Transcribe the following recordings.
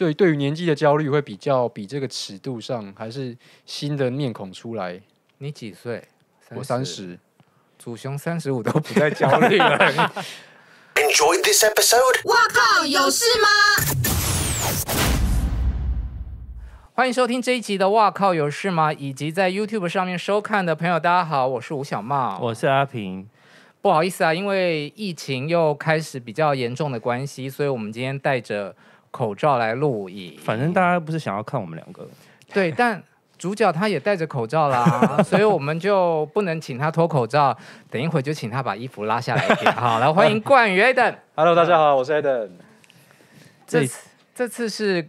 对，对于年纪的焦虑会比较比这个尺度上还是新的面孔出来。你几岁？我三十。祖兄三十五都不再焦虑了。Enjoyed this episode？哇靠，有事吗？欢迎收听这一集的“哇靠，有事吗？”以及在 YouTube 上面收看的朋友，大家好，我是吴小茂，我是阿平。不好意思啊，因为疫情又开始比较严重的关系，所以我们今天带着。口罩来录影，反正大家不是想要看我们两个，对，但主角他也戴着口罩啦，所以我们就不能请他脱口罩，等一会就请他把衣服拉下来一点。好，来欢迎冠宇艾登，Hello，大家好，我是艾登，这这次是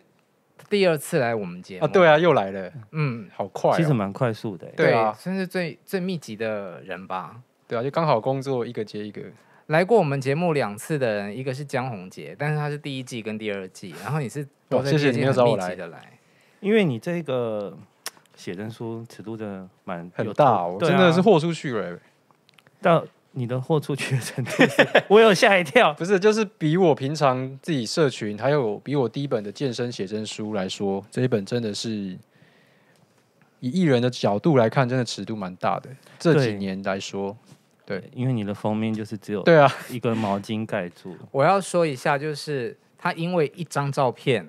第二次来我们节目啊，对啊，又来了，嗯，好快，其实蛮快速的，对啊，算是最最密集的人吧，对啊，就刚好工作一个接一个。来过我们节目两次的人，一个是江宏杰，但是他是第一季跟第二季，然后你是我在第二来的来，因为你这个写真书尺度真的蛮很大，真的是豁出去了。到你的豁出去的程度，我有吓一跳。不是，就是比我平常自己社群还有比我第一本的健身写真书来说，这一本真的是以艺人的角度来看，真的尺度蛮大的。这几年来说。对，因为你的封面就是只有对啊一个毛巾盖住。我要说一下，就是他因为一张照片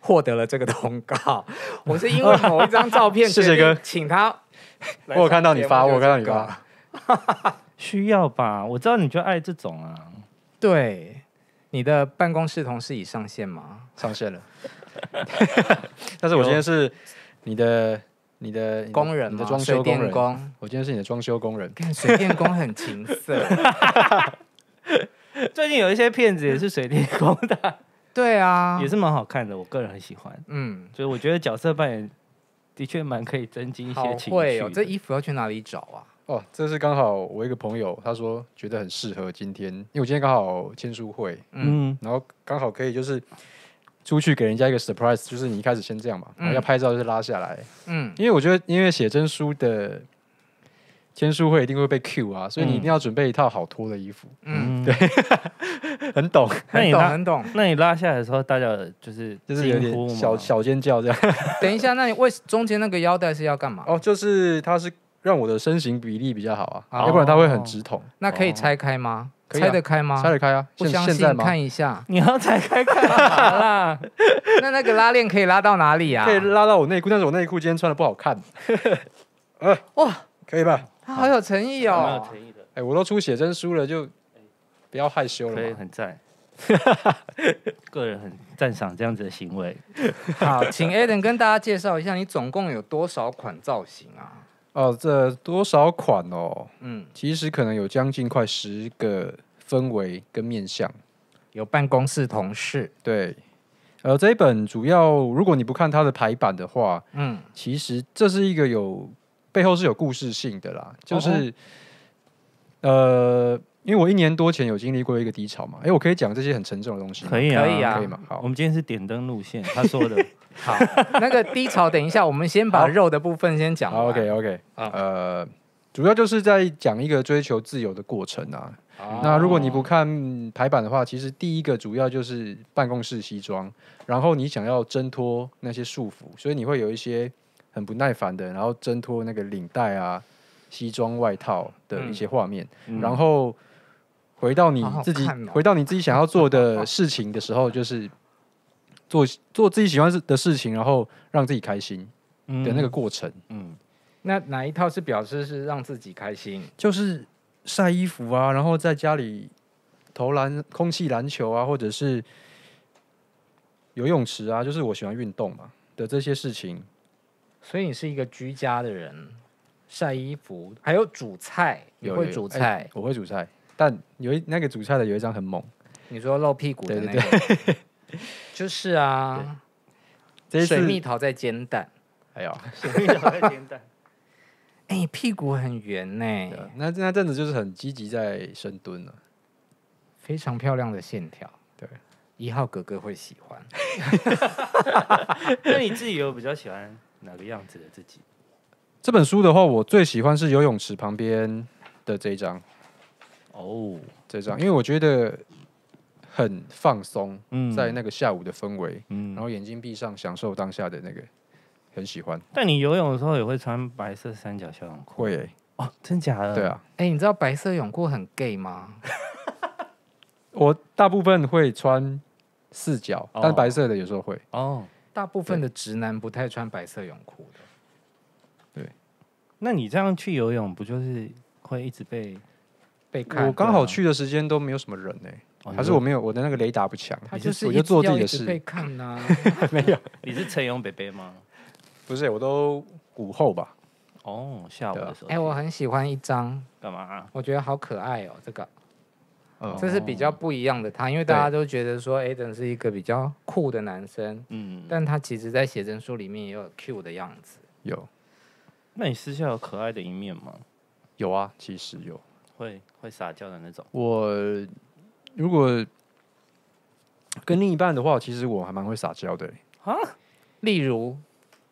获得了这个通告。我是因为某一张照片，谢谢哥，请他。我有看到你发，我看到你发。需要吧？我知道你就爱这种啊。对，你的办公室同事已上线吗？上线了。但是，我今天是你的。你的工人，的装修工。人我今天是你的装修工人。看水电工很情色。最近有一些片子也是水电工的，对啊，也是蛮好看的，我个人很喜欢。嗯，所以我觉得角色扮演的确蛮可以增进一些情绪。会哦，这衣服要去哪里找啊？哦，这是刚好我一个朋友，他说觉得很适合今天，因为我今天刚好签书会，嗯，然后刚好可以就是。出去给人家一个 surprise，就是你一开始先这样嘛，要拍照就是拉下来。嗯，因为我觉得，因为写真书的签书会一定会被 Q 啊，所以你一定要准备一套好脱的衣服。嗯，对，很懂。那你很懂。那你拉下来的时候，大家就是就是有点小小尖叫这样。等一下，那你为中间那个腰带是要干嘛？哦，就是它是让我的身形比例比较好啊，要不然它会很直筒。那可以拆开吗？拆得开吗？拆得开啊！不相信？看一下，你要拆开干嘛啦？那那个拉链可以拉到哪里啊？可以拉到我内裤，但是我内裤今天穿的不好看。哇，可以吧？他好有诚意哦。有诚意的。哎，我都出写真书了，就不要害羞了。所以很赞，个人很赞赏这样子的行为。好，请 Aden 跟大家介绍一下，你总共有多少款造型啊？哦，这多少款哦？嗯，其实可能有将近快十个氛围跟面相，有办公室同事对，呃，这一本主要如果你不看它的排版的话，嗯，其实这是一个有背后是有故事性的啦，就是，呃。因为我一年多前有经历过一个低潮嘛，哎，我可以讲这些很沉重的东西可以啊，可以啊，可以嘛，好，我们今天是点灯路线，他说的。好，那个低潮，等一下，我们先把肉的部分先讲。o k o k 呃，主要就是在讲一个追求自由的过程啊。那如果你不看排版的话，其实第一个主要就是办公室西装，然后你想要挣脱那些束缚，所以你会有一些很不耐烦的，然后挣脱那个领带啊、西装外套的一些画面，然后。回到你自己，回到你自己想要做的事情的时候，就是做做自己喜欢的事情，然后让自己开心的那个过程。嗯，那哪一套是表示是让自己开心？就是晒衣服啊，然后在家里投篮、空气篮球啊，或者是游泳池啊，就是我喜欢运动嘛的这些事情。所以你是一个居家的人，晒衣服，还有煮菜，你会煮菜，我会煮菜。但有一那个主菜的有一张很猛，你说露屁股的那个，就是啊，水蜜桃在煎蛋，哎呦，水蜜桃在煎蛋，哎屁股很圆呢，那那阵子就是很积极在深蹲了，非常漂亮的线条，对一号哥哥会喜欢，那你自己有比较喜欢哪个样子的自己？这本书的话，我最喜欢是游泳池旁边的这一张。哦，这张，因为我觉得很放松，在那个下午的氛围，然后眼睛闭上，享受当下的那个，很喜欢。但你游泳的时候也会穿白色三角小泳裤？会哦，真假的？对啊。哎，你知道白色泳裤很 gay 吗？我大部分会穿四角，但白色的有时候会哦。大部分的直男不太穿白色泳裤的。对，那你这样去游泳，不就是会一直被？我刚好去的时间都没有什么人呢，还是我没有我的那个雷达不强？他就我就做自己的事。被看啊，没有？你是陈勇北北吗？不是，我都午后吧。哦，下午的时候。哎，我很喜欢一张，干嘛？我觉得好可爱哦，这个。这是比较不一样的他，因为大家都觉得说，Aden 是一个比较酷的男生。嗯。但他其实在写真书里面也有 Q 的样子。有。那你私下有可爱的一面吗？有啊，其实有。会会撒娇的那种。我如果跟另一半的话，其实我还蛮会撒娇的。啊，例如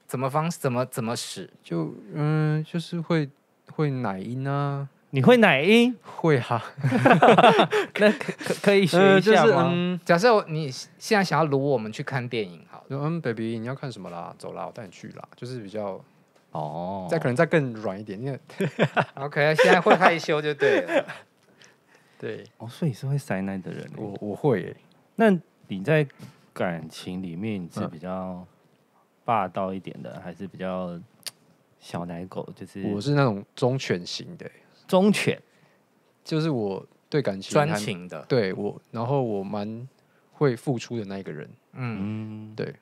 怎么方怎么怎么使，就嗯，就是会会奶音啊。你会奶音？会哈。那可可以学一下吗？假设你现在想要掳我们去看电影，好。嗯，baby，你要看什么啦？走啦，我带你去啦。就是比较。哦，再可能再更软一点，因为 OK 现在会害羞就对了，对，哦，所以是会塞奶的人，我我会那你在感情里面是比较霸道一点的，还是比较小奶狗？就是我是那种忠犬型的，忠犬，就是我对感情专情的，对我，然后我蛮会付出的那一个人，嗯，对，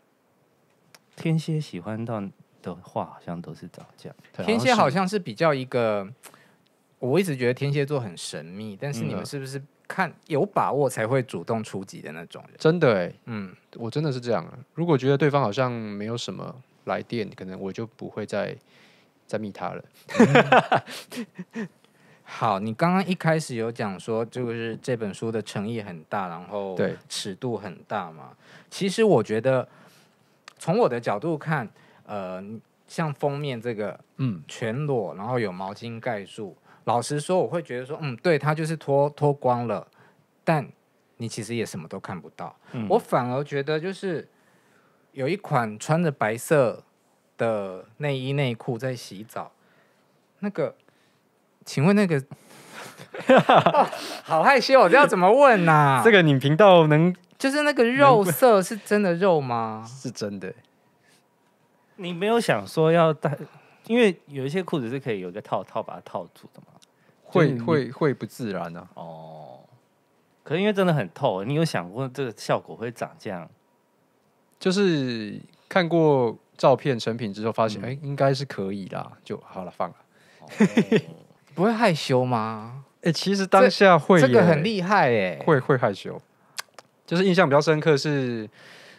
天蝎喜欢到。话好像都是找架，天蝎好像是比较一个，我一直觉得天蝎座很神秘，但是你们是不是看有把握才会主动出击的那种人？真的哎，嗯，我真的是这样。如果觉得对方好像没有什么来电，可能我就不会再再密他了。好，你刚刚一开始有讲说，就是这本书的诚意很大，然后对尺度很大嘛？其实我觉得，从我的角度看。呃，像封面这个，嗯，全裸，然后有毛巾盖住。老实说，我会觉得说，嗯，对，他就是脱脱光了，但你其实也什么都看不到。我反而觉得就是有一款穿着白色的内衣内裤在洗澡，那个，请问那个，好害羞，我都要怎么问呐？这个女频道能，就是那个肉色是真的肉吗？是真的。你没有想说要戴，因为有一些裤子是可以有一个套套把它套住的嘛，会会会不自然呢。哦，可是因为真的很透，你有想过这个效果会长这样？就是看过照片成品之后，发现哎，应该是可以啦，就好了，放了。不会害羞吗？哎，其实当下会这个很厉害哎，会会害羞，就是印象比较深刻是。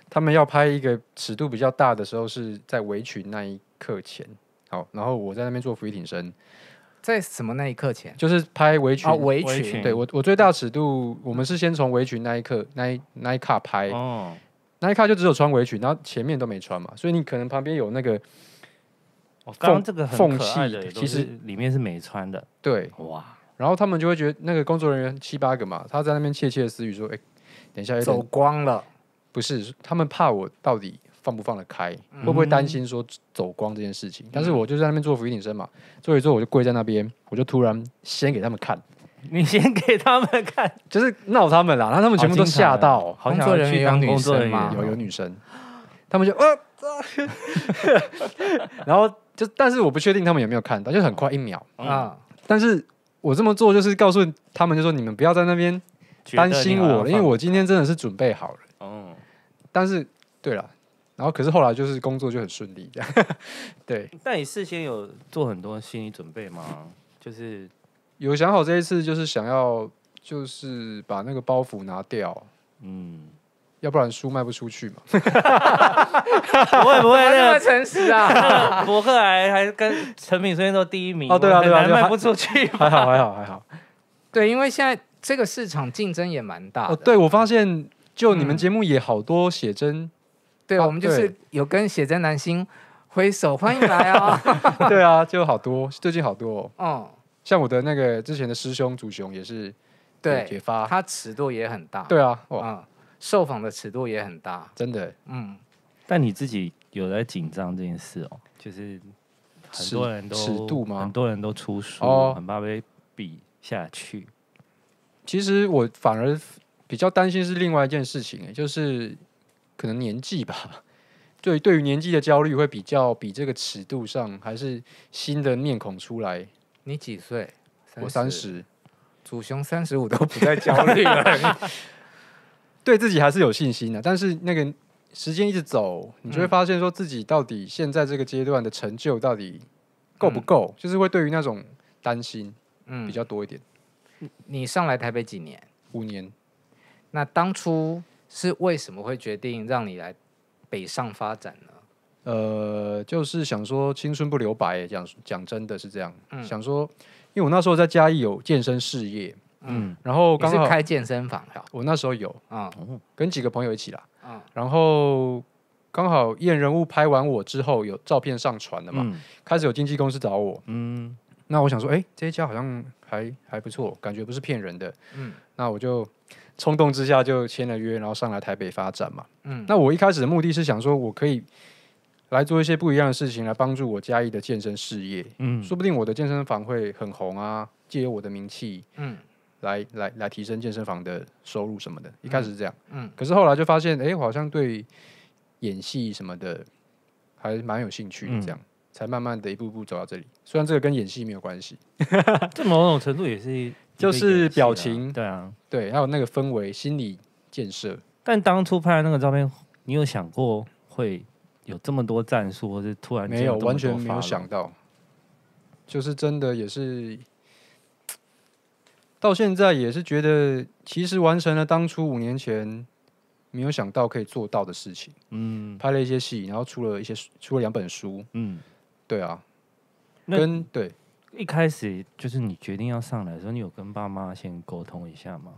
他们要拍一个尺度比较大的时候，是在围裙那一刻前，好，然后我在那边做浮力挺身，在什么那一刻前？就是拍围裙，围裙。对我，我最大尺度，我们是先从围裙那一刻，那一那一卡拍，哦，那一卡就只有穿围裙，然后前面都没穿嘛，所以你可能旁边有那个缝这个缝隙，其实里面是没穿的，对，哇，然后他们就会觉得那个工作人员七八个嘛，他在那边窃窃私语说，哎，等一下走光了。不是，他们怕我到底放不放得开，会不会担心说走光这件事情？但是我就在那边做浮潜深嘛，做一做我就跪在那边，我就突然先给他们看，你先给他们看，就是闹他们啦，后他们全部都吓到，好像说人员当女生，嘛，有有女生，他们就啊，然后就，但是我不确定他们有没有看到，就很快一秒啊，但是我这么做就是告诉他们，就说你们不要在那边担心我，了，因为我今天真的是准备好了。但是，对了，然后可是后来就是工作就很顺利，这样 对。但你事先有做很多心理准备吗？就是有想好这一次就是想要就是把那个包袱拿掉，嗯，要不然书卖不出去嘛。不会不会那么诚实啊，博客还还跟成敏生天都第一名哦，对啊对啊，卖不出去。还好还好还好。对，因为现在这个市场竞争也蛮大哦，对，我发现。就你们节目也好多写真，对，我们就是有跟写真男星挥手欢迎来啊。对啊，就好多，最近好多哦。嗯，像我的那个之前的师兄祖雄也是，对，也发，他尺度也很大。对啊，哇，受访的尺度也很大，真的。嗯，但你自己有在紧张这件事哦，就是很多人都尺度吗？很多人都出书，很怕被比下去。其实我反而。比较担心是另外一件事情，哎，就是可能年纪吧。对，对于年纪的焦虑会比较比这个尺度上还是新的面孔出来。你几岁？我三十。祖雄三十五都不再焦虑了，对自己还是有信心的。但是那个时间一直走，你就会发现说自己到底现在这个阶段的成就到底够不够，就是会对于那种担心嗯比较多一点。你上来台北几年？五年。那当初是为什么会决定让你来北上发展呢？呃，就是想说青春不留白，讲讲真的是这样。嗯，想说，因为我那时候在嘉义有健身事业，嗯，然后刚好开健身房我那时候有啊，跟几个朋友一起啦，啊，然后刚好验人物拍完我之后有照片上传的嘛，开始有经纪公司找我，嗯，那我想说，哎，这家好像还还不错，感觉不是骗人的，嗯，那我就。冲动之下就签了约，然后上来台北发展嘛。嗯，那我一开始的目的是想说，我可以来做一些不一样的事情，来帮助我嘉义的健身事业。嗯，说不定我的健身房会很红啊，借由我的名气，嗯，来来来提升健身房的收入什么的。一开始是这样，嗯，可是后来就发现，哎，我好像对演戏什么的还蛮有兴趣的，这样才慢慢的一步步走到这里。虽然这个跟演戏没有关系，这某种程度也是。就是表情，对啊，对，还有那个氛围、心理建设。但当初拍那个照片，你有想过会有这么多战术，或者突然没有，完全没有想到。就是真的，也是到现在也是觉得，其实完成了当初五年前没有想到可以做到的事情。嗯，拍了一些戏，然后出了一些，出了两本书。嗯，对啊，跟对。一开始就是你决定要上来的时候，你有跟爸妈先沟通一下吗？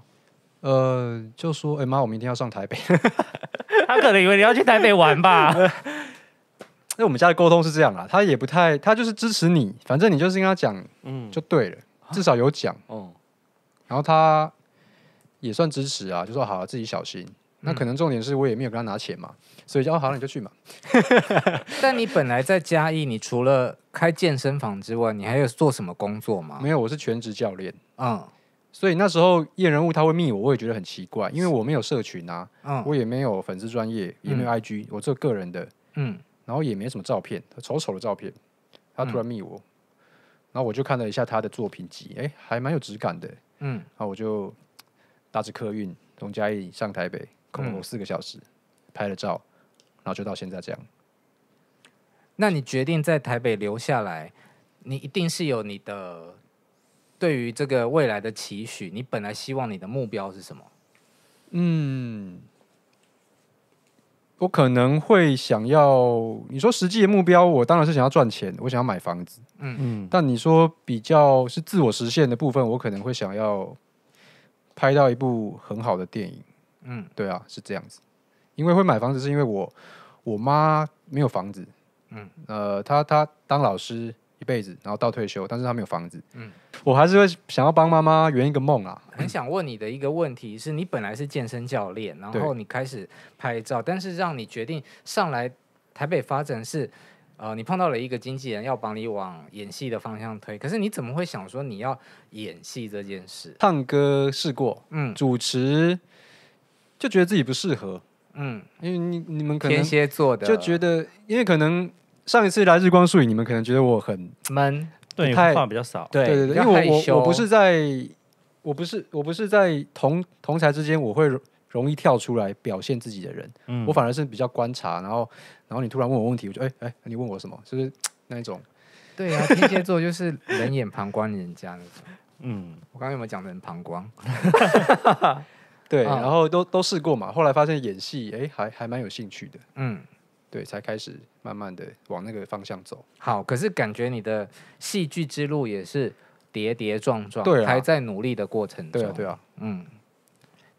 呃，就说：“哎妈，我明天要上台北。”他可能以为你要去台北玩吧。那 我们家的沟通是这样啊，他也不太，他就是支持你，反正你就是跟他讲，嗯，就对了，至少有讲。嗯，然后他也算支持啊，就说：“好了，自己小心。”那可能重点是我也没有跟他拿钱嘛。所以叫好了，你就去嘛。但你本来在嘉义，你除了开健身房之外，你还有做什么工作吗？没有，我是全职教练。嗯，所以那时候叶人物他会密我，我也觉得很奇怪，因为我没有社群啊，嗯，我也没有粉丝专业，也没有 IG，我做个人的，嗯，然后也没什么照片，丑丑的照片，他突然密我，然后我就看了一下他的作品集，哎，还蛮有质感的，嗯，然后我就搭着客运从嘉义上台北，空了四个小时拍了照。然后就到现在这样。那你决定在台北留下来，你一定是有你的对于这个未来的期许。你本来希望你的目标是什么？嗯，我可能会想要你说实际的目标，我当然是想要赚钱，我想要买房子。嗯嗯。但你说比较是自我实现的部分，我可能会想要拍到一部很好的电影。嗯，对啊，是这样子。因为会买房子，是因为我我妈没有房子，嗯，呃，她她当老师一辈子，然后到退休，但是她没有房子，嗯，我还是会想要帮妈妈圆一个梦啊。很想问你的一个问题，是你本来是健身教练，然后你开始拍照，但是让你决定上来台北发展是，呃，你碰到了一个经纪人要帮你往演戏的方向推，可是你怎么会想说你要演戏这件事？唱歌试过，嗯，主持就觉得自己不适合。嗯，因为你你们可能天蝎座的就觉得，因为可能上一次来日光树影，你们可能觉得我很闷，对，太话比较少，对对对，因为我我不是在，我不是我不是在同同才之间，我会容易跳出来表现自己的人，嗯，我反而是比较观察，然后然后你突然问我问题，我就哎哎，你问我什么？就是那一种，对啊，天蝎座就是冷眼旁观人家那种，嗯，我刚刚有没有讲很旁观？对，然后都都试过嘛，后来发现演戏，哎，还还蛮有兴趣的。嗯，对，才开始慢慢的往那个方向走。好，可是感觉你的戏剧之路也是跌跌撞撞，对、还在努力的过程中。对对啊，嗯，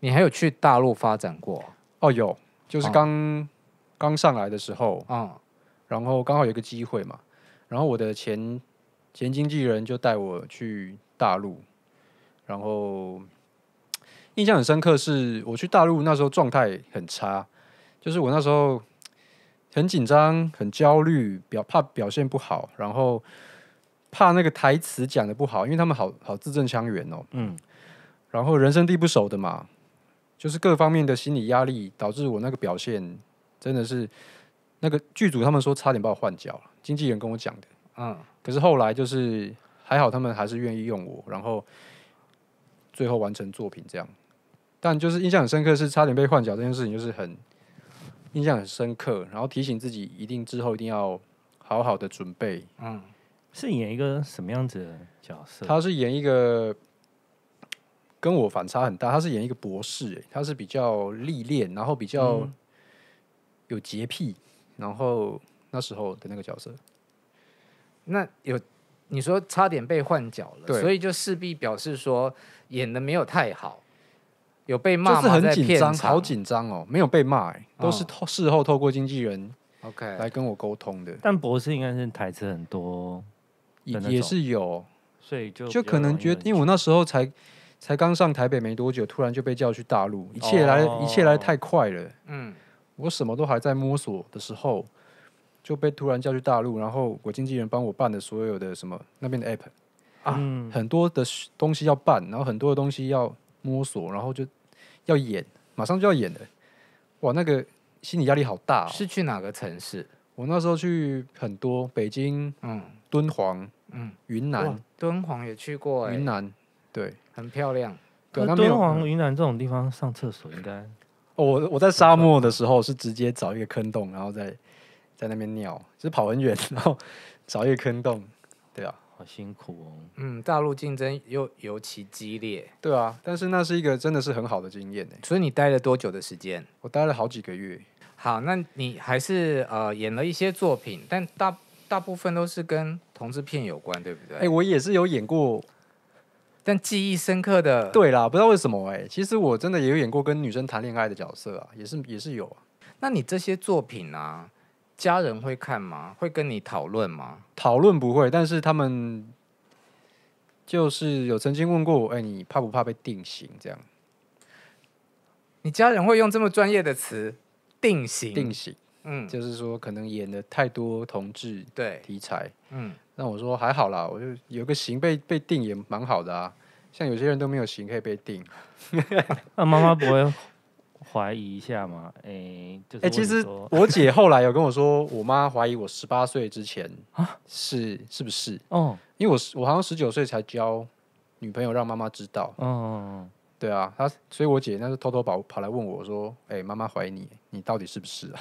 你还有去大陆发展过？哦，有，就是刚刚上来的时候，嗯，然后刚好有个机会嘛，然后我的前前经纪人就带我去大陆，然后。印象很深刻，是我去大陆那时候状态很差，就是我那时候很紧张、很焦虑，表怕表现不好，然后怕那个台词讲的不好，因为他们好好字正腔圆哦，嗯，然后人生地不熟的嘛，就是各方面的心理压力导致我那个表现真的是那个剧组他们说差点把我换角了，经纪人跟我讲的，嗯，可是后来就是还好他们还是愿意用我，然后最后完成作品这样。但就是印象很深刻，是差点被换脚这件事情，就是很印象很深刻，然后提醒自己一定之后一定要好好的准备。嗯，是演一个什么样子的角色？他是演一个跟我反差很大，他是演一个博士，他是比较历练，然后比较有洁癖，然后那时候的那个角色。那有你说差点被换脚了，所以就势必表示说演的没有太好。有被骂，就是很紧张，好紧张哦。没有被骂，哎，都是透事后透过经纪人，OK，来跟我沟通的。但博士应该是台词很多，也也是有，所以就就可能觉得，因为我那时候才才刚上台北没多久，突然就被叫去大陆，一切来一切来太快了。嗯，我什么都还在摸索的时候，就被突然叫去大陆，然后我经纪人帮我办的所有的什么那边的 app 啊，很多的东西要办，然后很多的东西要。摸索，然后就要演，马上就要演了，哇，那个心理压力好大。是去哪个城市？我那时候去很多，北京，嗯，敦煌，嗯，云南，敦煌也去过，云南，对，很漂亮。那敦煌、云南这种地方上厕所应该……哦，我我在沙漠的时候是直接找一个坑洞，然后再在那边尿，就是跑很远，然后找一个坑洞，对啊。辛苦哦，嗯，大陆竞争又尤其激烈，对啊，但是那是一个真的是很好的经验呢。所以你待了多久的时间？我待了好几个月。好，那你还是呃演了一些作品，但大大部分都是跟同志片有关，对不对？哎，我也是有演过，但记忆深刻的，对啦，不知道为什么哎，其实我真的也有演过跟女生谈恋爱的角色啊，也是也是有。那你这些作品呢？家人会看吗？会跟你讨论吗？讨论不会，但是他们就是有曾经问过我：“哎，你怕不怕被定型？”这样，你家人会用这么专业的词“定型”？定型，嗯，就是说可能演的太多同志对题材，嗯，那我说还好啦，我就有个型被被定也蛮好的啊，像有些人都没有型可以被定，那妈妈不会怀疑一下嘛，哎，哎，其实我姐后来有跟我说，我妈怀疑我十八岁之前啊，是是不是？哦，因为我我好像十九岁才交女朋友，让妈妈知道。嗯，对啊，她，所以我姐那是偷偷跑跑来问我说：“哎，妈妈怀疑你，你到底是不是啊？”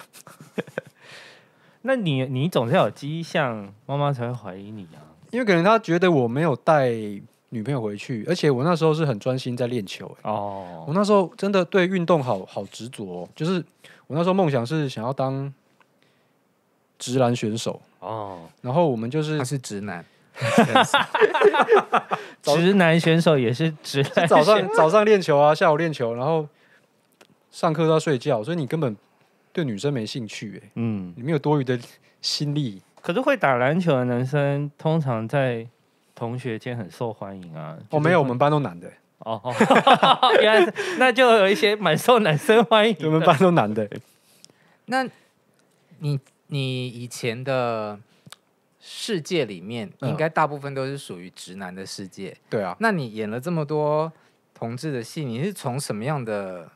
那你你总是有迹象，妈妈才会怀疑你啊，因为可能她觉得我没有带。女朋友回去，而且我那时候是很专心在练球。哦，我那时候真的对运动好好执着，就是我那时候梦想是想要当直男选手。哦，然后我们就是是直男，直男选手也是直男。早上早上练球啊，下午练球，然后上课都要睡觉，所以你根本对女生没兴趣哎。嗯，你没有多余的心力。可是会打篮球的男生通常在。同学间很受欢迎啊！哦，没有，我们班都男的。哦，原来那就有一些蛮受男生欢迎。我们班都男的。那，你你以前的世界里面，应该大部分都是属于直男的世界。对啊。那你演了这么多同志的戏，你是从什么样的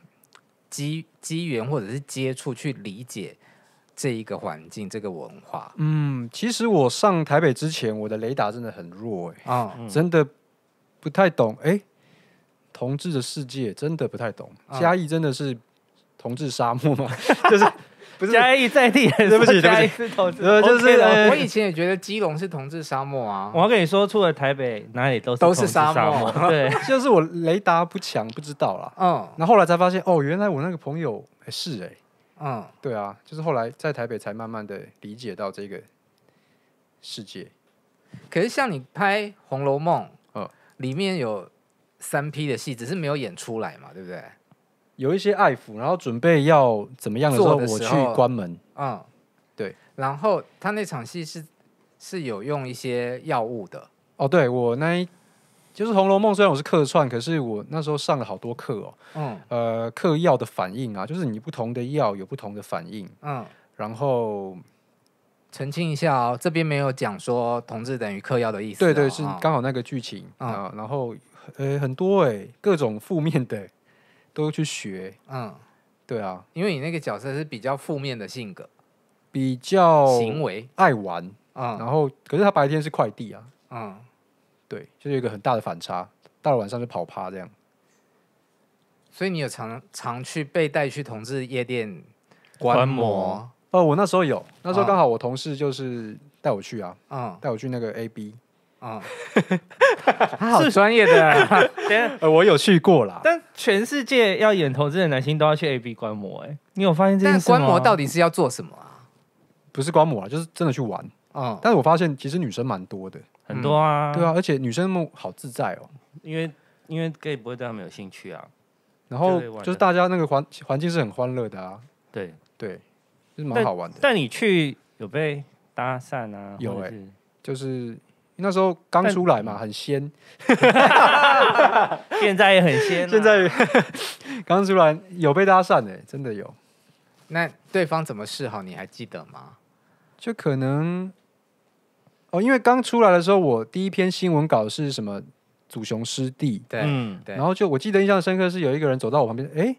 机机缘或者是接触去理解？这一个环境，这个文化，嗯，其实我上台北之前，我的雷达真的很弱哎，啊，真的不太懂，哎，同志的世界真的不太懂，嘉义真的是同志沙漠吗？就是 不是嘉义在地，对不起，是同志，就是我以前也觉得基隆是同志沙漠啊。我跟你说，出了台北，哪里都是都是沙漠，对，就是我雷达不强，不知道啦。嗯，那后来才发现，哦，原来我那个朋友是哎。嗯，对啊，就是后来在台北才慢慢的理解到这个世界。可是像你拍《红楼梦》呃，里面有三批的戏，只是没有演出来嘛，对不对？有一些爱抚，然后准备要怎么样的时候我去关门。嗯，对。然后他那场戏是是有用一些药物的。哦，对我那一。就是《红楼梦》，虽然我是客串，可是我那时候上了好多课哦。嗯。呃，嗑药的反应啊，就是你不同的药有不同的反应。嗯。然后澄清一下哦，这边没有讲说同志等于嗑药的意思。对对，是刚好那个剧情啊。然后，哎，很多哎，各种负面的都去学。嗯，对啊，因为你那个角色是比较负面的性格，比较行为爱玩啊。然后，可是他白天是快递啊。嗯。对，就是有一个很大的反差，到了晚上就跑趴这样。所以你有常常去被带去同志夜店观摩？呃，我那时候有，那时候刚好我同事就是带我去啊，嗯，带我去那个 A B，嗯，他好专业的，呃，我有去过啦。但全世界要演同志的男性都要去 A B 观摩哎，你有发现？但观摩到底是要做什么啊？不是观摩啊，就是真的去玩啊。但是我发现其实女生蛮多的。很多啊，对啊，而且女生那么好自在哦，因为因为 gay 不会对他们有兴趣啊，然后就是大家那个环环境是很欢乐的啊，对对，是蛮好玩的。但你去有被搭讪啊？有哎，就是那时候刚出来嘛，很鲜，现在也很鲜，现 在刚出来有被搭讪哎，真的有。那对方怎么示好？你还记得吗？就可能。哦，因为刚出来的时候，我第一篇新闻稿是什么？祖雄师弟，对，嗯，对。然后就我记得印象深刻，是有一个人走到我旁边，哎，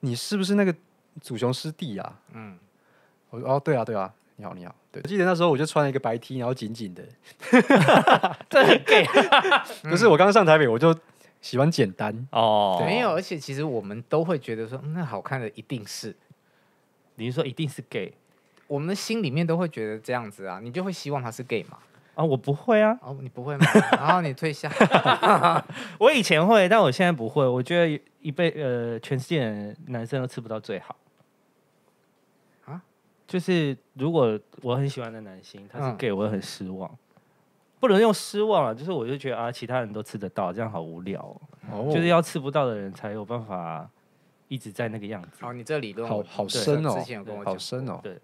你是不是那个祖雄师弟呀？嗯，我说哦，对啊，对啊，你好，你好。对，我记得那时候我就穿了一个白 T，然后紧紧的，这很 gay。不是，我刚刚上台北，我就喜欢简单哦。没有，而且其实我们都会觉得说，那好看的一定是，你是说一定是 gay。我们的心里面都会觉得这样子啊，你就会希望他是 gay 嘛？啊，我不会啊。哦，你不会吗？然后你退下。我以前会，但我现在不会。我觉得一辈呃，全世界男生都吃不到最好。啊？就是如果我很喜欢的男性他是 gay，我会很失望。不能用失望啊，就是我就觉得啊，其他人都吃得到，这样好无聊。哦。就是要吃不到的人才有办法一直在那个样子。哦，你这理论好好深哦。之前有跟我讲，好深哦。对。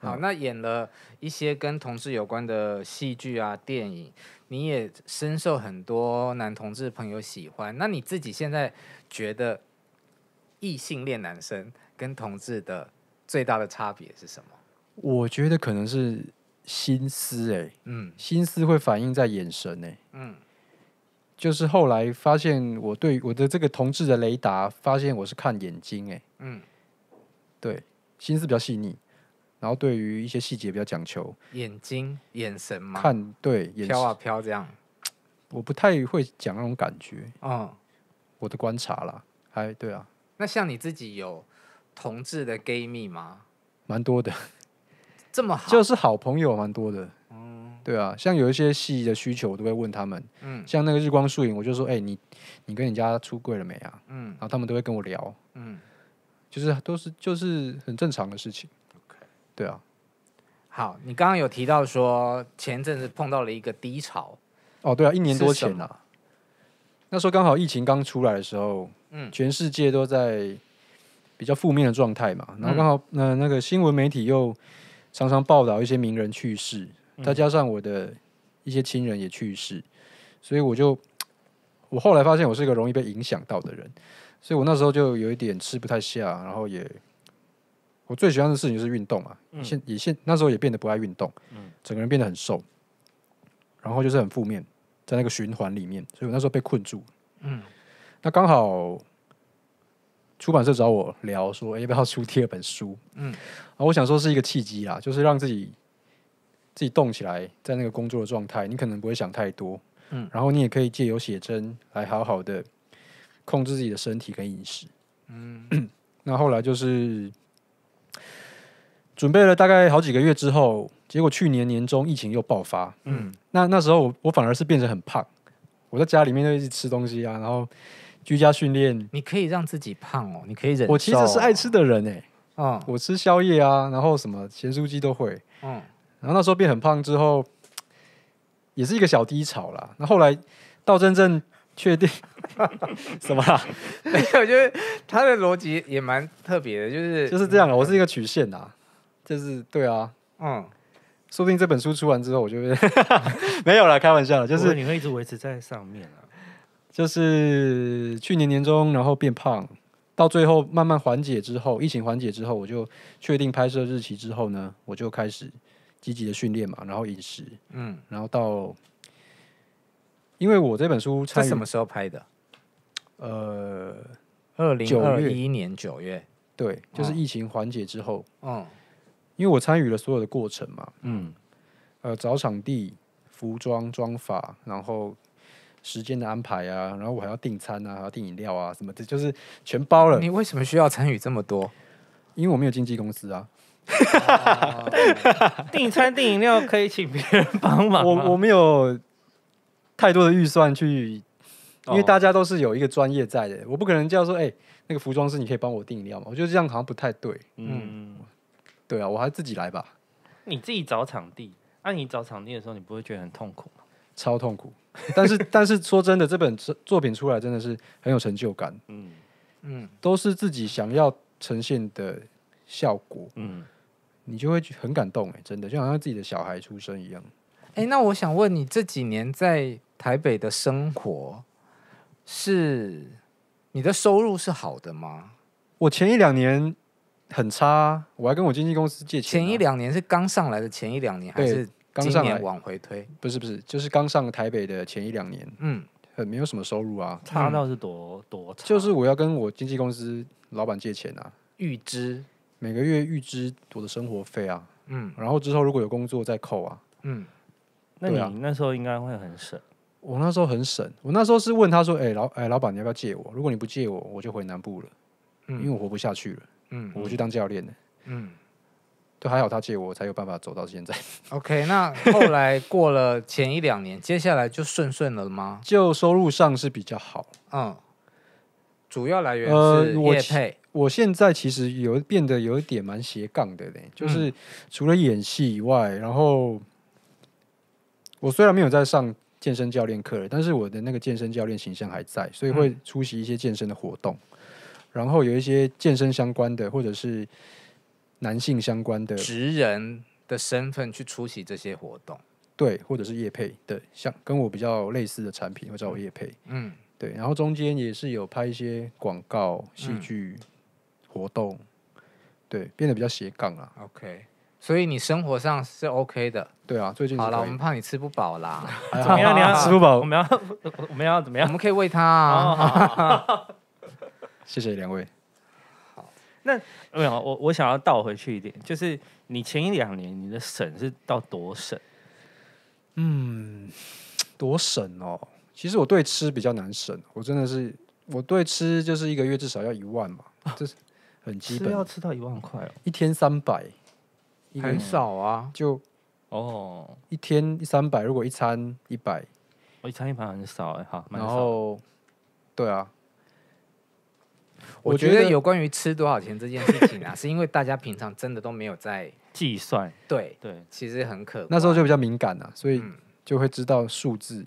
好，那演了一些跟同志有关的戏剧啊、电影，你也深受很多男同志朋友喜欢。那你自己现在觉得异性恋男生跟同志的最大的差别是什么？我觉得可能是心思哎，嗯，心思会反映在眼神哎，嗯，就是后来发现我对我的这个同志的雷达，发现我是看眼睛哎，嗯，对，心思比较细腻。然后对于一些细节比较讲求，眼睛、眼神嘛，看对，飘啊飘这样，我不太会讲那种感觉，嗯，我的观察啦，哎，对啊，那像你自己有同志的 gay 蜜吗？蛮多的，这么就是好朋友蛮多的，嗯，对啊，像有一些细的需求，我都会问他们，嗯，像那个日光树影，我就说，哎，你你跟人家出柜了没啊？嗯，然后他们都会跟我聊，嗯，就是都是就是很正常的事情。对啊，好，你刚刚有提到说前阵子碰到了一个低潮，哦，对啊，一年多前了，那时候刚好疫情刚出来的时候，嗯，全世界都在比较负面的状态嘛，然后刚好那那个新闻媒体又常常报道一些名人去世，再加上我的一些亲人也去世，所以我就我后来发现我是一个容易被影响到的人，所以我那时候就有一点吃不太下，然后也。我最喜欢的事情就是运动嘛。现也现那时候也变得不爱运动，整个人变得很瘦，然后就是很负面，在那个循环里面，所以我那时候被困住。嗯，那刚好出版社找我聊说，哎，要不要出第二本书？嗯，啊，我想说是一个契机啦，就是让自己自己动起来，在那个工作的状态，你可能不会想太多。嗯，然后你也可以借由写真来好好的控制自己的身体跟饮食。嗯，那后来就是。准备了大概好几个月之后，结果去年年终疫情又爆发。嗯，那那时候我我反而是变成很胖。我在家里面就一直吃东西啊，然后居家训练。你可以让自己胖哦，你可以忍。我其实是爱吃的人哎。啊，我吃宵夜啊，然后什么咸酥鸡都会。嗯，然后那时候变很胖之后，也是一个小低潮啦，那后来到真正确定 什么啦？没有，就是他的逻辑也蛮特别的，就是就是这样的，我是一个曲线啊。就是对啊，嗯，说不定这本书出完之后，我就 没有了。开玩笑，就是你会一直维持在上面啊。就是去年年中，然后变胖，到最后慢慢缓解之后，疫情缓解之后，我就确定拍摄日期之后呢，我就开始积极的训练嘛，然后饮食，嗯，然后到因为我这本书，它什么时候拍的？呃，二零二一年九月，对，就是疫情缓解之后，嗯。因为我参与了所有的过程嘛，嗯，呃，找场地、服装装法，然后时间的安排啊，然后我还要订餐啊，还要订饮料啊，什么，的，就是全包了。你为什么需要参与这么多？因为我没有经纪公司啊。订餐订饮料可以请别人帮忙，我我没有太多的预算去，因为大家都是有一个专业在的，我不可能叫说，哎，那个服装师你可以帮我订饮料吗？我觉得这样好像不太对。嗯。对啊，我还自己来吧。你自己找场地？那你找场地的时候，你不会觉得很痛苦吗？超痛苦。但是，但是说真的，这本作作品出来真的是很有成就感。嗯嗯，都是自己想要呈现的效果。嗯，你就会很感动哎，真的就好像自己的小孩出生一样。哎，那我想问你，这几年在台北的生活是你的收入是好的吗？我前一两年。很差，啊，我还跟我经纪公司借钱。前一两年是刚上来的前一两年，还是刚上来往回推？不是不是，就是刚上台北的前一两年。嗯，很没有什么收入啊，差到是多多。就是我要跟我经纪公司老板借钱啊，预支每个月预支我的生活费啊。嗯，然后之后如果有工作再扣啊。嗯，那你那时候应该会很省。我那时候很省，我那时候是问他说：“哎，老哎，老板你要不要借我？如果你不借我，我就回南部了，因为我活不下去了。”嗯，我去当教练的。嗯，都还好，他借我才有办法走到现在。OK，那后来过了前一两年，接下来就顺顺了吗？就收入上是比较好。嗯，主要来源是也配。我现在其实有变得有一点蛮斜杠的嘞，就是除了演戏以外，然后我虽然没有在上健身教练课了，但是我的那个健身教练形象还在，所以会出席一些健身的活动。然后有一些健身相关的，或者是男性相关的职人的身份去出席这些活动，对，或者是叶佩的，像跟我比较类似的产品，会叫我叶佩，嗯，对。然后中间也是有拍一些广告、戏剧活动，对，变得比较斜杠了。OK，所以你生活上是 OK 的，对啊。最近好了，我们怕你吃不饱啦，怎么样？你要吃不饱？我们要，我们要怎么样？我们可以喂他啊。谢谢两位。那没有我，我想要倒回去一点，就是你前一两年你的省是到多省？嗯，多省哦。其实我对吃比较难省，我真的是我对吃就是一个月至少要一万嘛，这是很基本，要吃到一万块哦，一天三百，很少啊，就哦，一天三百，如果一餐一百，我一餐一盘很少哎，好，然后对啊。我觉得有关于吃多少钱这件事情啊，是因为大家平常真的都没有在 计算。对对，其实很可。那时候就比较敏感了，所以就会知道数字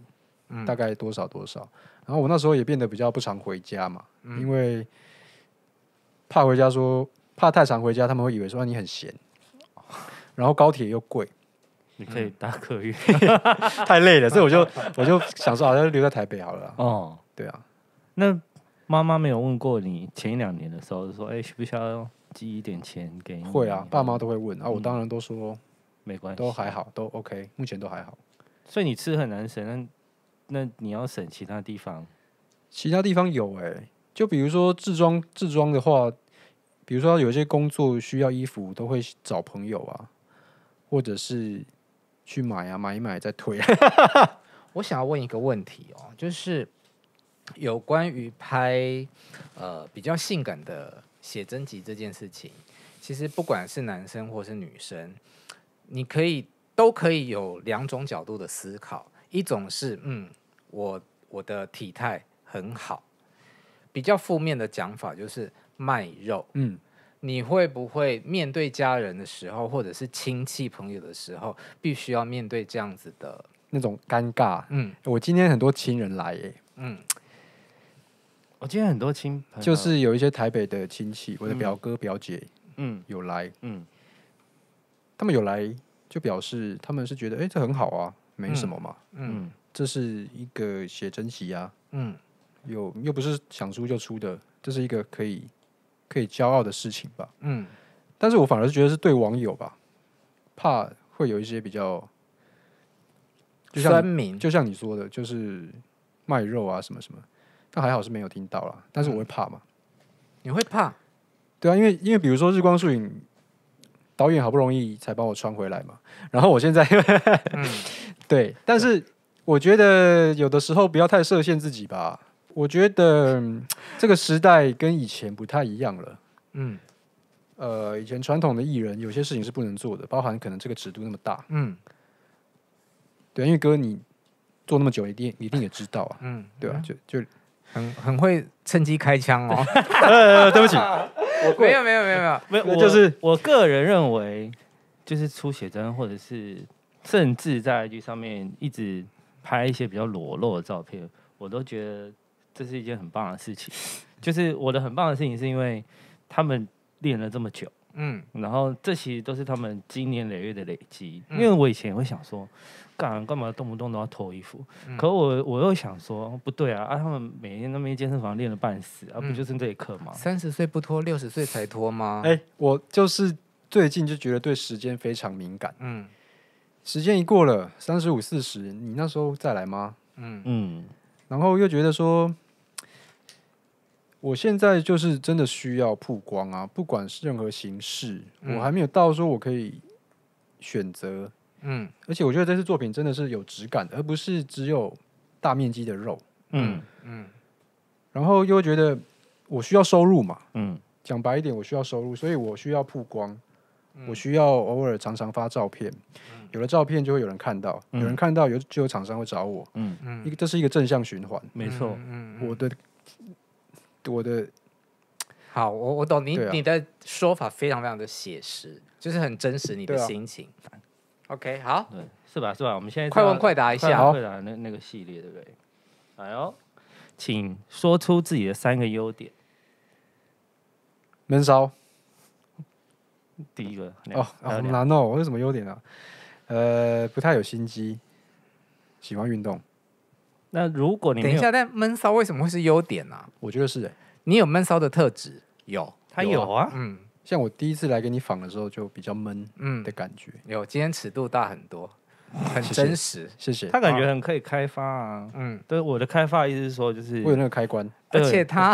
大概多少多少。然后我那时候也变得比较不常回家嘛，因为怕回家说怕太常回家，他们会以为说你很闲。然后高铁又贵，你可以搭客运，太累了，所以我就我就想说好像留在台北好了。哦，对啊，那。妈妈没有问过你前一两年的时候，说：“哎，需不需要寄一点钱给？”会啊，爸妈都会问啊。我当然都说，没关系，都还好，都 OK，目前都还好。所以你吃很难省，那那你要省其他地方，其他地方有哎，就比如说制装制装的话，比如说有些工作需要衣服，都会找朋友啊，或者是去买啊，买一买再退。我想要问一个问题哦，就是。有关于拍呃比较性感的写真集这件事情，其实不管是男生或是女生，你可以都可以有两种角度的思考。一种是嗯，我我的体态很好。比较负面的讲法就是卖肉。嗯，你会不会面对家人的时候，或者是亲戚朋友的时候，必须要面对这样子的那种尴尬？嗯，我今天很多亲人来。嗯。我今天很多亲就是有一些台北的亲戚，我的表哥表姐，嗯，有来，嗯，他们有来就表示他们是觉得，哎，这很好啊，没什么嘛，嗯，这是一个写真集啊，嗯，有又不是想出就出的，这是一个可以可以骄傲的事情吧，嗯，但是我反而是觉得是对网友吧，怕会有一些比较，就像就像你说的，就是卖肉啊，什么什么。那还好是没有听到了，但是我会怕嘛？你会怕？对啊，因为因为比如说《日光树影》，导演好不容易才帮我穿回来嘛，然后我现在，嗯，对，但是我觉得有的时候不要太设限自己吧。我觉得这个时代跟以前不太一样了。嗯，呃，以前传统的艺人有些事情是不能做的，包含可能这个尺度那么大。嗯，对，因为哥你做那么久，一定一定也知道啊。嗯，对啊，就就。很很会趁机开枪哦！呃，对不起，没有没有没有没有，没有就是我个人认为，就是出写真或者是甚至在剧上面一直拍一些比较裸露的照片，我都觉得这是一件很棒的事情。就是我的很棒的事情，是因为他们练了这么久。嗯，然后这些都是他们经年累月的累积。因为我以前也会想说，干干嘛动不动都要脱衣服？可我我又想说，不对啊！啊，他们每天那么一健身房练了半死，啊，不就剩这一刻吗？三十岁不脱，六十岁才脱吗？哎，我就是最近就觉得对时间非常敏感。嗯，时间一过了三十五、四十，你那时候再来吗？嗯嗯，然后又觉得说。我现在就是真的需要曝光啊，不管是任何形式，我还没有到说我可以选择，嗯，而且我觉得这次作品真的是有质感的，而不是只有大面积的肉，嗯嗯，然后又觉得我需要收入嘛，嗯，讲白一点，我需要收入，所以我需要曝光，我需要偶尔常常发照片，有了照片就会有人看到，有人看到有就有厂商会找我，嗯嗯，这是一个正向循环，没错，嗯，我的。我的好，我我懂你，你的说法非常非常的写实，就是很真实你的心情。OK，好，是吧？是吧？我们现在快问快答一下，快答那那个系列，对不对？哎呦，请说出自己的三个优点。闷骚，第一个哦，好难哦，我有什么优点啊？呃，不太有心机，喜欢运动。那如果你等一下，但闷骚为什么会是优点呢？我觉得是，你有闷骚的特质，有他有啊，嗯，像我第一次来给你访的时候就比较闷，嗯的感觉，有今天尺度大很多，很真实，谢谢。他感觉很可以开发啊，嗯，对，我的开发意思是说就是有那个开关，而且他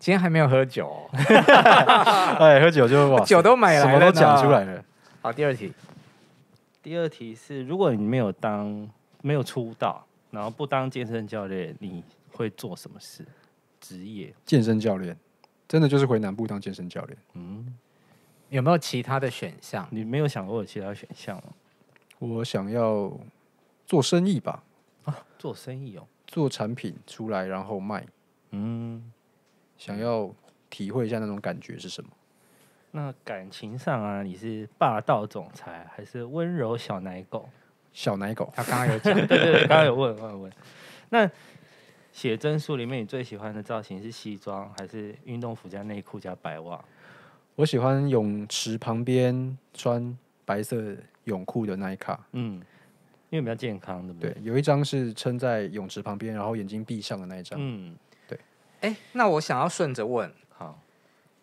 今天还没有喝酒，哎，喝酒就酒都买了，什么都讲出来了。好，第二题，第二题是如果你没有当没有出道。然后不当健身教练，你会做什么事？职业？健身教练，真的就是回南部当健身教练？嗯，有没有其他的选项？你没有想过其他选项吗？我想要做生意吧。啊，做生意哦，做产品出来然后卖。嗯，想要体会一下那种感觉是什么？那感情上啊，你是霸道总裁还是温柔小奶狗？小奶狗，他刚刚有讲，对对，刚刚有问问问。那写真书里面你最喜欢的造型是西装还是运动服加内裤加白袜？我喜欢泳池旁边穿白色泳裤的那一卡，嗯，因为比较健康对不对，有一张是撑在泳池旁边，然后眼睛闭上的那一张，嗯，对。哎，那我想要顺着问，好，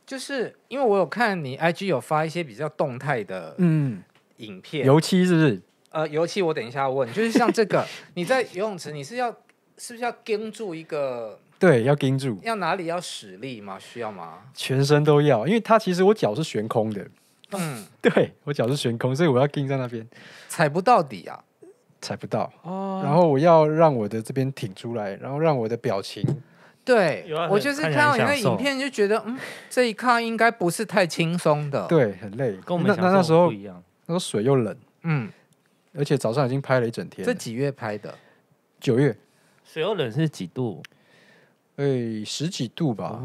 就是因为我有看你 IG 有发一些比较动态的，嗯，影片，油漆是不是？呃，尤其我等一下问，就是像这个，你在游泳池，你是要是不是要盯住一个？对，要盯住。要哪里要使力吗？需要吗？全身都要，因为它其实我脚是悬空的。嗯，对我脚是悬空，所以我要盯在那边，踩不到底啊，踩不到。哦，然后我要让我的这边挺出来，然后让我的表情，对我就是看到你那影片就觉得，嗯，这一看应该不是太轻松的，对，很累，跟我们那那时候不一样，那个水又冷，嗯。而且早上已经拍了一整天。这几月拍的？九月。水冷是几度？哎，十几度吧。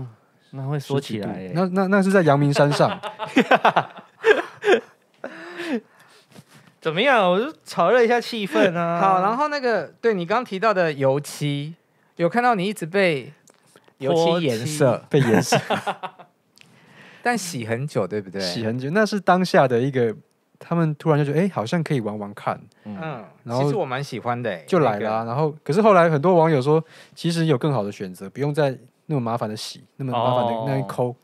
那会说起来。那那那是在阳明山上。怎么样？我就炒热一下气氛啊。好，然后那个对你刚提到的油漆，有看到你一直被油漆颜色被颜色。但洗很久，对不对？洗很久，那是当下的一个。他们突然就觉得，哎，好像可以玩玩看。嗯，其实我蛮喜欢的，就来了。然后，可是后来很多网友说，其实有更好的选择，不用再那么麻烦的洗，那么麻烦的那一抠。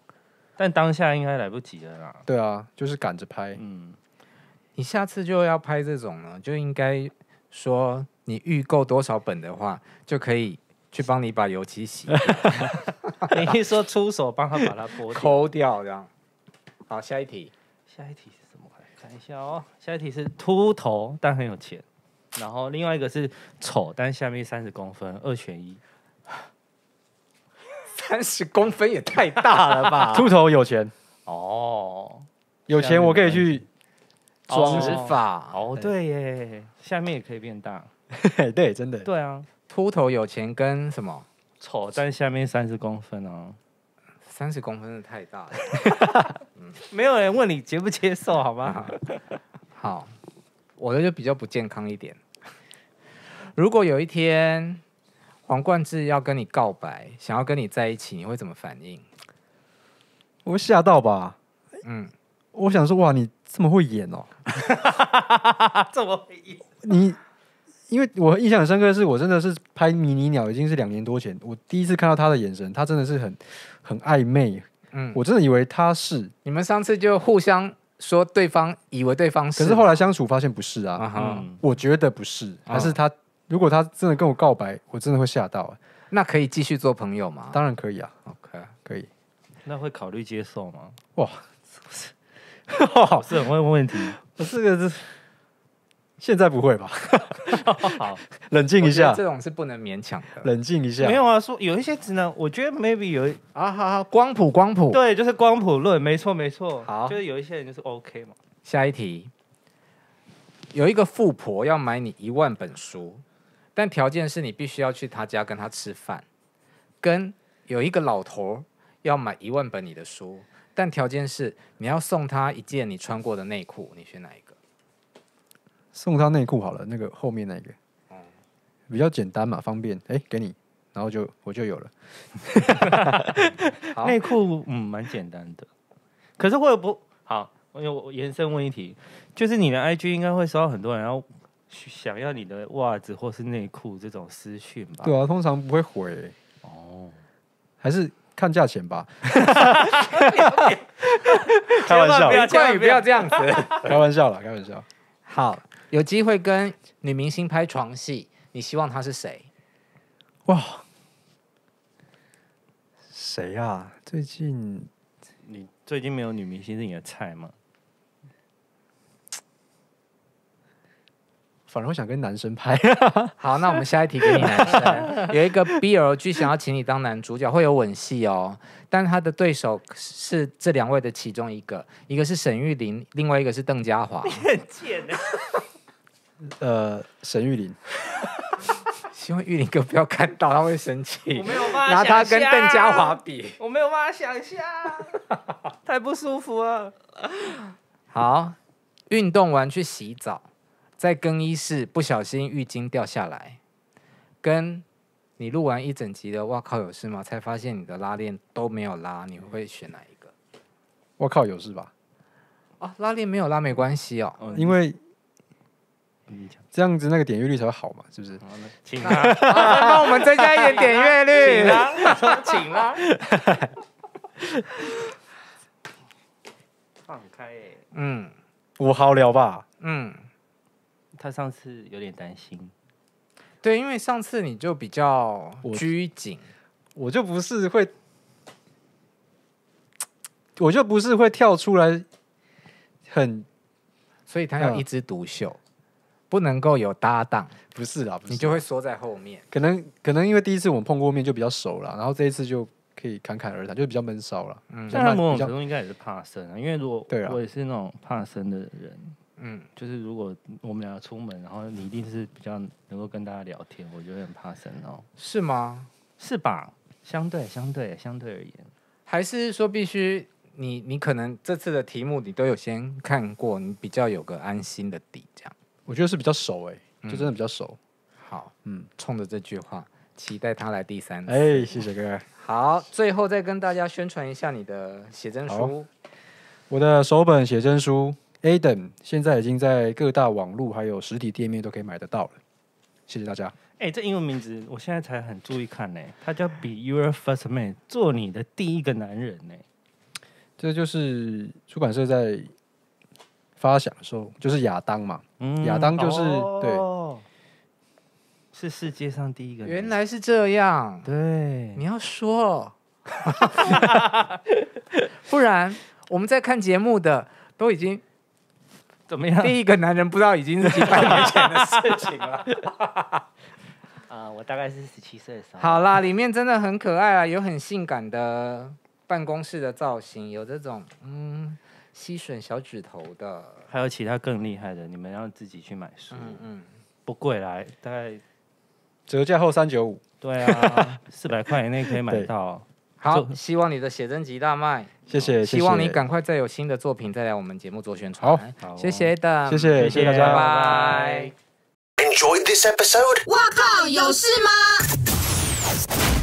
但当下应该来不及了啦。对啊，就是赶着拍。嗯，你下次就要拍这种了，就应该说你预购多少本的话，就可以去帮你把油漆洗。你一说出手帮他把它 抠掉，这样。好，下一题。下一题。等一下哦，下一题是秃头但很有钱，然后另外一个是丑但下面三十公分，二选一。三十公分也太大了吧！秃头有钱哦，有钱我可以去装直发哦，对耶，下面也可以变大，对，真的，对啊，秃头有钱跟什么丑但下面三十公分啊？三十公分是太大了，没有人问你接不接受，好吗？好，我的就比较不健康一点。如果有一天黄冠志要跟你告白，想要跟你在一起，你会怎么反应？我会吓到吧？嗯，我想说，哇，你这么会演哦，这么会演，你。因为我印象很深刻，的是我真的是拍迷你鸟，已经是两年多前。我第一次看到他的眼神，他真的是很很暧昧。嗯，我真的以为他是你们上次就互相说对方以为对方是，可是后来相处发现不是啊。嗯我觉得不是，还是他。如果他真的跟我告白，我真的会吓到。那可以继续做朋友吗？当然可以啊。OK，可以。那会考虑接受吗？哇，是，哈哈，是问问题。不 是个是。现在不会吧？好，冷静一下。这种是不能勉强的。冷静一下。没有啊，说有一些只能，我觉得 maybe 有啊，哈哈。光谱，光谱。对，就是光谱论，没错没错。好，就是有一些人就是 OK 嘛。下一题，有一个富婆要买你一万本书，但条件是你必须要去她家跟她吃饭。跟有一个老头要买一万本你的书，但条件是你要送他一件你穿过的内裤，你选哪一个？送他内裤好了，那个后面那个，比较简单嘛，方便。哎，给你，然后就我就有了。内裤嗯，蛮简单的。可是会有不好，我我延伸问一题，就是你的 IG 应该会收到很多人要想要你的袜子或是内裤这种私讯吧？对啊，通常不会回。哦，还是看价钱吧。开玩笑，不要这样子。开玩笑了，开玩笑。好。有机会跟女明星拍床戏，你希望她是谁？哇，谁啊？最近你最近没有女明星是你的菜吗？反而我想跟男生拍。好，那我们下一题给你男生。有一个 BL 剧想要请你当男主角，会有吻戏哦，但他的对手是这两位的其中一个，一个是沈玉琳，另外一个是邓家华。你很贱呃，沈玉林，希 望玉林哥不要看到，他会生气。我没有，办法拿他跟邓家华比。我没有，办法想象，太不舒服了。好，运动完去洗澡，在更衣室不小心浴巾掉下来，跟你录完一整集的，哇靠，有事吗？才发现你的拉链都没有拉，你会选哪一个？哇靠，有事吧？哦，拉链没有拉没关系哦，因为。这样子那个点阅率才会好嘛，是不是？请啊，帮我们增加一点点阅率。请啦，请 放开哎。嗯，五号聊吧。嗯，他上次有点担心。对，因为上次你就比较拘谨，我就不是会，我就不是会跳出来，很，所以他要一枝独秀。不能够有搭档，不是啦，你就会缩在后面。可能可能因为第一次我们碰过面就比较熟了，然后这一次就可以侃侃而谈，就比较闷骚了。嗯，但他某种程度应该也是怕生啊，因为如果对我也是那种怕生的人，嗯，就是如果我们俩出门，然后你一定是比较能够跟大家聊天，我觉得很怕生哦，是吗？是吧？相对相对相对而言，还是说必须你你可能这次的题目你都有先看过，你比较有个安心的底，这样。我觉得是比较熟哎，就真的比较熟。好，嗯，冲着这句话，期待他来第三。哎，谢谢哥位。好，最后再跟大家宣传一下你的写真书。我的首本写真书 a d e n 现在已经在各大网络还有实体店面都可以买得到了。谢谢大家。哎，这英文名字我现在才很注意看呢，他叫 Be Your First Man，做你的第一个男人呢。这就是出版社在发想的时候，就是亚当嘛。亚当就是对，是世界上第一个。原来是这样，对，你要说，不然我们在看节目的都已经怎么样？第一个男人不知道已经是几百年前的事情了。啊，我大概是十七岁的时候。好啦，里面真的很可爱啊，有很性感的办公室的造型，有这种嗯吸吮小指头的。还有其他更厉害的，你们要自己去买书，嗯嗯，不贵来，大概折价后三九五，对啊，四百块以内可以买到。好，希望你的写真集大卖，谢谢。希望你赶快再有新的作品，再来我们节目做宣传。好，谢谢的，谢谢，谢谢大家，拜拜。Enjoy e d this episode。我靠，有事吗？